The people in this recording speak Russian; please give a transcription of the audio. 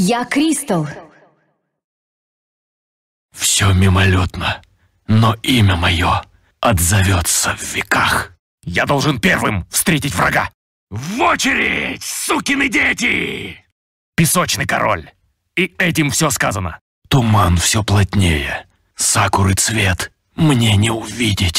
Я Кристал. Все мимолетно, но имя мое отзовется в веках. Я должен первым встретить врага. В очередь, сукины дети! Песочный король. И этим все сказано. Туман все плотнее. Сакуры цвет мне не увидеть.